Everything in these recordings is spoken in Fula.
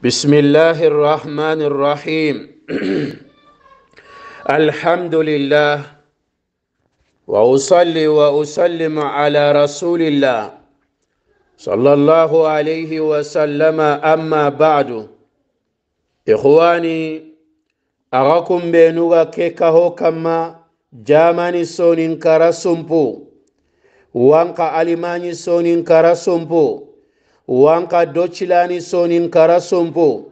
بسم الله الرحمن الرحيم الحمد لله واصلي واسلم على رسول الله صلى الله عليه وسلم اما بعد اخواني اراكم بينوغا كيكاهو كما جاماني سونين kara sumpu وانقا علماني sonin kara sumpu wanka doccilani sonin kara sompo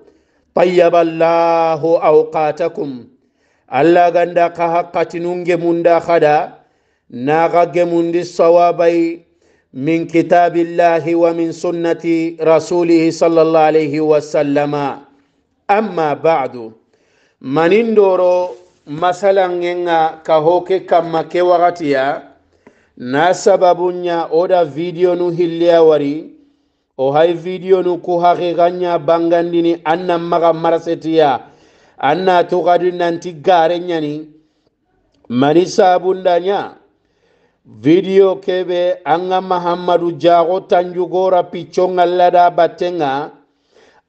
payyaballahu auqatakum allah ganda ka hakkatinun gemunda hada naga gemundi sawabai min kitabillahi wa min sunnati rasulihi sallah wasallama amma badu manin doro masalan genga ka hoke kanma ke wagatiya na sababunya oda vidiyo nu hilliya wari o hay vidio nu ku hakikanya bangandini anna maga marasetiya anna tugadi nanti gare nyani mani sabundanya vidio kebe anga mahammadu jago tanjugora piconga lada batenga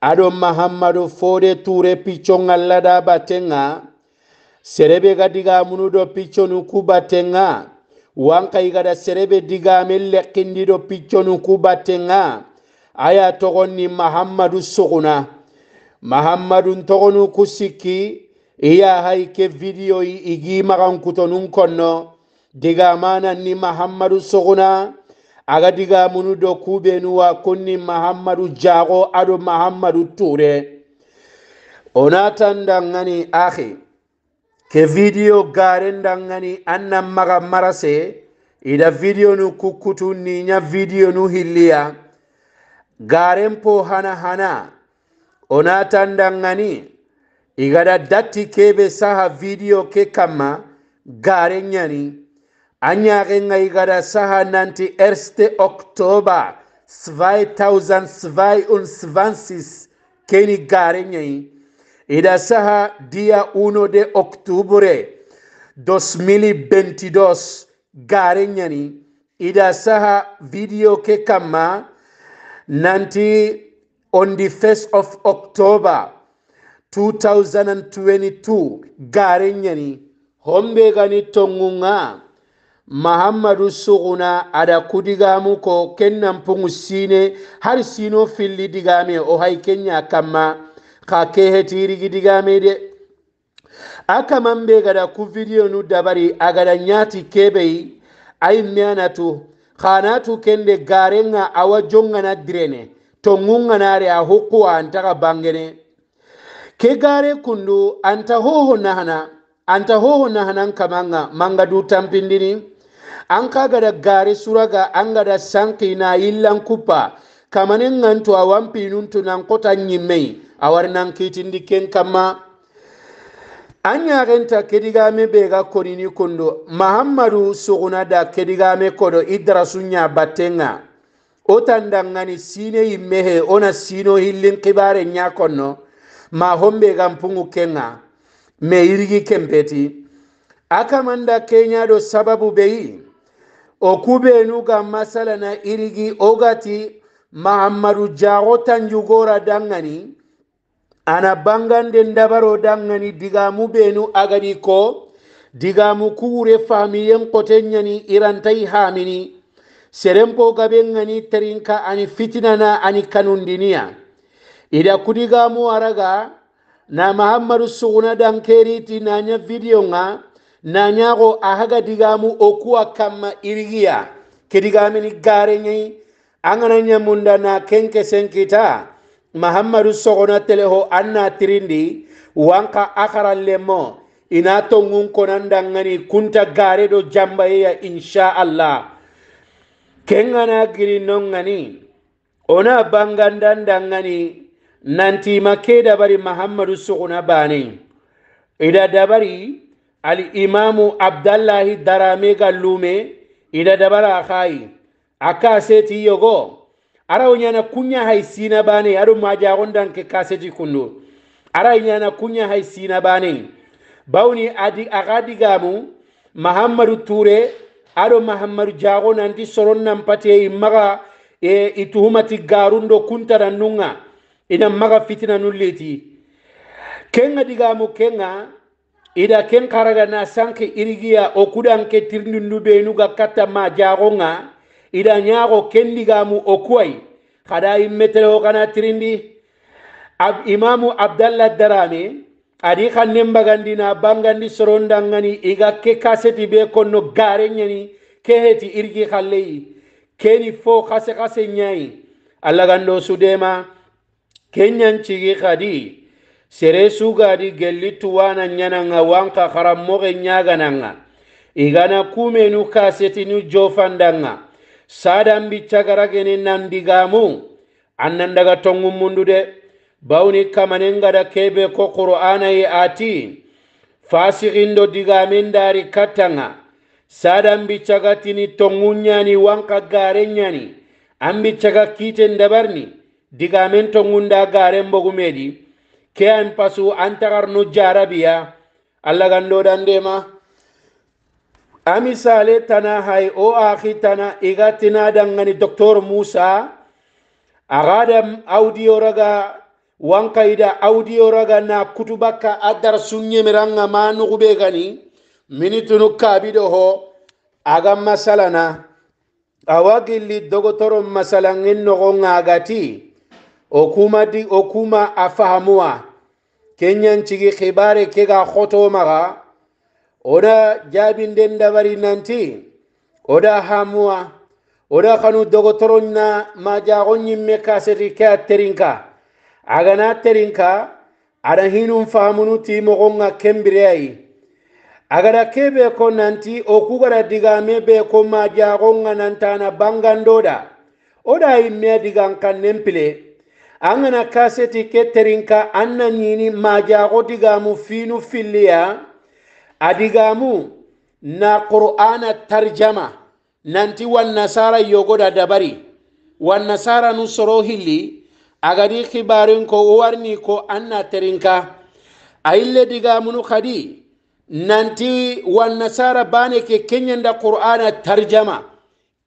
ado mahammadu fode ture piconga lada batenga serebe gadiga munu do piconu ku batenga wankai gada serebe digame lekkindi do piconu ku batenga aya togonni mahammadu sogona mahammadu n togonu ku sikki iya hay ke vidiyo igi maxankuto nun konno diga mananni mahammadu sogona aga diga munu do kubenu wa kunni mahammadu jago ado mahammadu ture onatan dangani axi ke vidiyo garen dangani annan maxa marase ida vidiyo nu kukkutu ninya vidiyo nu hilliya gaaren poo hana hana onatan dangani igada dati kebe saha video ke kama gaaren nyani anyake nga igada saha nanti erste oktoba 2022 keni gaaren nyai ida saha dia 1 de octubre 2022 gaaren nyani ida saha video ke kama nanti on the first of october 2022 garenyani hombe gani tongunga mahammadu suguna ada kudigamu ko kennampungu sine har sino filli digame o hay kenya kamma ka ke hetirigi digame de akamambe gada ku video nu dabari agada nyati kebei ayimmeanatu tu kende garenga awa jongana direne tongunganare a hokkuwa antaga bangene ke gare kundu anta hoho nahana anta hoho nahanan kamanga manga du tampindini an gada gare suraga an gada na yillan kuppa kamanin ngantu awan pinuntu nan kota nyimmei awar nan kitindi ken an ɲaxenta kedigame be ga konini kondo mahamadu suguna da kedigame kodo i darasu ɲa battenga wo tandangani sine yimme he wo na sino hillin xibare ɲa konno ma hombe ga npunŋu kenga me yirigi kenpeti a kamanda kenya do sababu beyi o kubenu ga masala na irigi wo gati mahamadu jaxo tanjugora dangani ana banganden dabaro dangani digamu ɓenu agadi ko digamu kuure famiyen kotenyani irantai hamini serenpo gabengani terinka ani fitinana ani kanundiniya ida kudigamu araga na mahammadu suguna dankeriti nanya video nga nanyago ahaga digamu okuwa kamma irigiya kedigamini garenyai angananyamunda na kenke senkita mahammadu mahamadu sogonatele ho anna tirindi wanka akarallemo ina tongun konan dangani kunta gare do jambayeya insha allah kengana giri nongani ona bangandan dangani nantima ke dabari mahamadu sogona bane ida dabari alimamu abdallahi darame ga lume ida dabara a aka seti yogo ara nyana kunya hay sina bane aro maja gondan ke kaseti kunno ara nyana kunya hay sina bane bawni adi agadi gamu mahammadu ture ado mahammadu jago nanti soron nan pate maga e ituhumati garundo kuntara nunga ina maga fitina nulleti kenga digamu kenga ida ken karaga na sanke irigiya okudan ke tirndundu benuga katta ma jago nga ida ñaaxo kendigamu o kuway xada imme telefo xana tirindi ab imamu abdalla darame adi xan nembagandi na bangandi sorondangani iga ke kaseti be kon no gareñani ke heti irgi xalleyi keni fo xase xase ñayi allagando sudema ke ñancigi xadi sere sugadi gelli tuwana ñananga wanka xaranmoxe ñagananga igana kumenu kasetinu jofandanga sadan bicca gara geni nandigamu annan daga tongu mundu de bawni kamanen gada kebe ko qur'ana ye ati fasikin do digamen dari kattanga sadan bicca gatini tongunyani wanka garenyani an bicca ga kiten dabarni digamen tongunda garen bogumedi ke an pasu antagarnu jarabiya allah gandodandema a misale tana hay o axi tana iga tina dangani docteur moussa axada audio raga wankayida audio raga na kutubakka a dar sunñemeranga ma nuxube gani minitunu kabido ho aga masalana awa gilli dogotoro masalangen noxonga gati o kuma di o kuma a fahamuwa kenñancigi xibare kega xotomaxa oɗa jaabinden dabari nanti oɗa hamuwa oɗa xanu dogotoron na majaxon ñimme ka seti ke a terinka agana terinka ada hinun famunu ti moxon ga kenbire ayi agada kebe ko nanti o kugada digame be ko majaxon ga nantana bangandoda oda yimmea digan kan nenpile a gana kaseti ke terinka an na ñini majaxo digamu finu filliya adigamu na qur'ana tarjama nanti wannasara yogoda dabari wannasara nu soro hilli agadi xibarin ko warni ko anna terinka ayille digamunu kadi nanti wannasara bane ke kenyenda qur'ana tarjama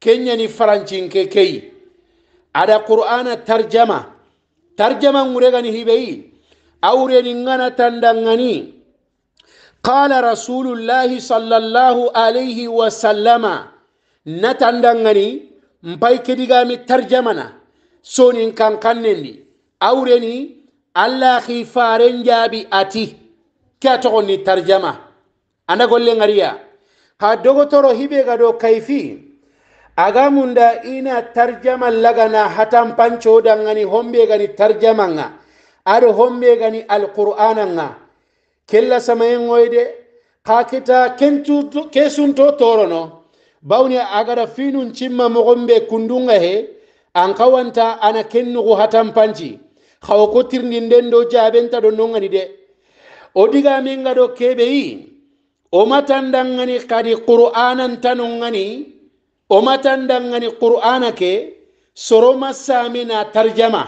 kenyani farancinke keyi ada qur'ana tarjama tarjama ngure gani hibeyi awureni ngana tandangani qala rasulullahi sallallahu alayhi wa sallama natandangani mpay kedigami tarjamana sonin kan kannendi awreni allahi faren jaabi ati ke a togonni tarjama anda golle ŋariya ha dogotoro hibe ga do kayfi aga munda ina tarjama lagana hatan pancodangani hombe gani tarjama ŋa ado hombe gani alqur'ana ŋa al kella samayen oyde ka kita kesunto torono bawni agara finun cimma mogonbe kundunga he an kawanta ana kennugu hatampanci hawo kotirndin den do jabenta do nongani de o diga min gado kebe yi o matandangani kadi qur'anan tanongani o matandangani qur'ana ke soro massamina tarjama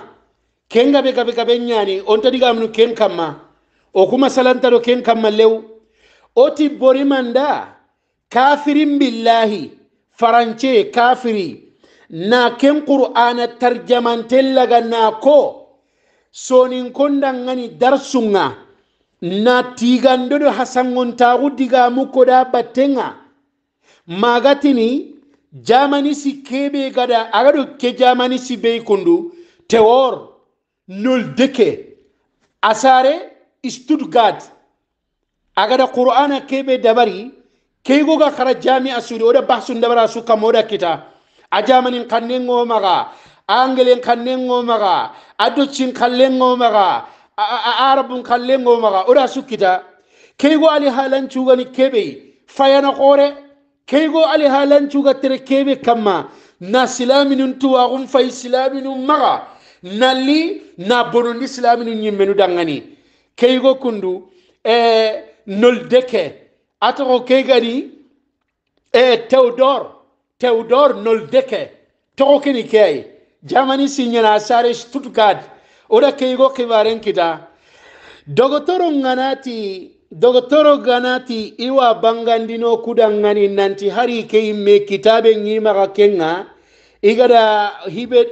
kengabe gabe gabe nyani on ta digamnu ken kamma o kuma salanta ɗo ken kamma lew oti boriman da kafirin billahi farance kafiri na ken qur'ana tarjamantellaga na ko sonin kondangani darsunga na tigandoɗo hasangontagu diga mukko da battenga magatini jamanisi kebe gada agaɗo ke jamanisi bey kundu tewor nol deke asare stutgard agada qur'ana keɓe dabari keygoga kara jami a suudi oɗa bahsu dabara su kamoɗa kita a jamanin kannengo maga angelen kannengo maga a doccin kallengo maga a arabun kallengo maga oɗa su kita keygo alihalancugani keɓe fayana qore keygo alihalancuga tere keɓe kamma na silaminun tuwagun fay silaminun maga nalli na bonondi silaminun yimmenu dangani keigo kundu e nol deke atoko keigani e teodor teodor nol deke toko kini kei jamani sinyana sare stuttgart ora keigo kibaren kita dogotoro nganati dogotoro ganati iwa bangandino kudangani nanti hari kei me kitabe ngima kenga igada hibe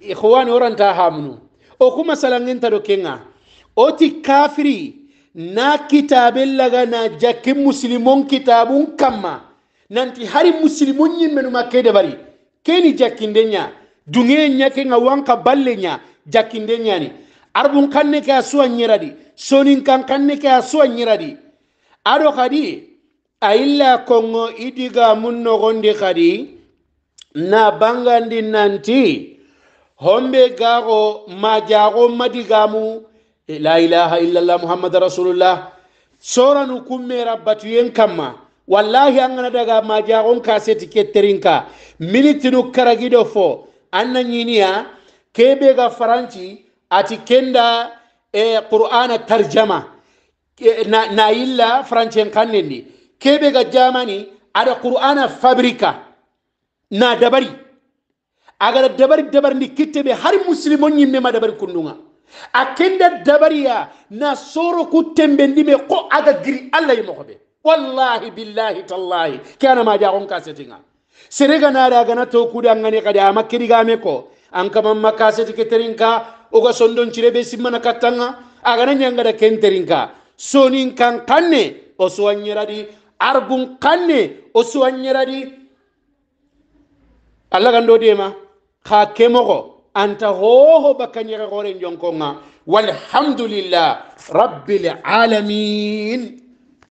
ikhwani oranta hamnu o kuma salangenta do kenga oti kafiri na kitabe laga na jake musilimon kitabun kamma nanti hari musilimon ñimmenuma ke dabari keni jakkinde ña dunge ña ke nga wanka balle ña jakkinde ni arbun kanne ke a suwa ñiradi sonin kan kanne ke a suwa ado aɗo kadi a illa kongo i diga mun nogondi kadi na bangandi nanti hombe gago majago madigamu la ilaha illallah muhammad rasulullah soranu kumme rabbatuyen kamma wallahi an gana daga majagon kaseti ketterinka minitinu karagido fo an na ɲiniya kebe ga faranci ati kenda e qur'ana tarjama na, na yilla en kanneni kebe ga jamani ada qur'ana fabrika na dabari agada dabari dabari ni kittebe har muslimo ma dabari kundunga a kender dabariya na soro ku tembe ndime ko aga giri allah yimoko e ɓe wallahi billahi tallahi ke ana maja on kasetinga sereganari agana to kude angani kadi ama kirigame ko an kamanma kaseti keterinka oga sondoncire be simmana kattanga agana ñangada kenterinka sonin kan kanne o suwanñeradi argun kanne o suwanñeradi allah gando dema ha kemoko anta hoho bakanyere goren jonkonga walhamdulillah rabbil alamin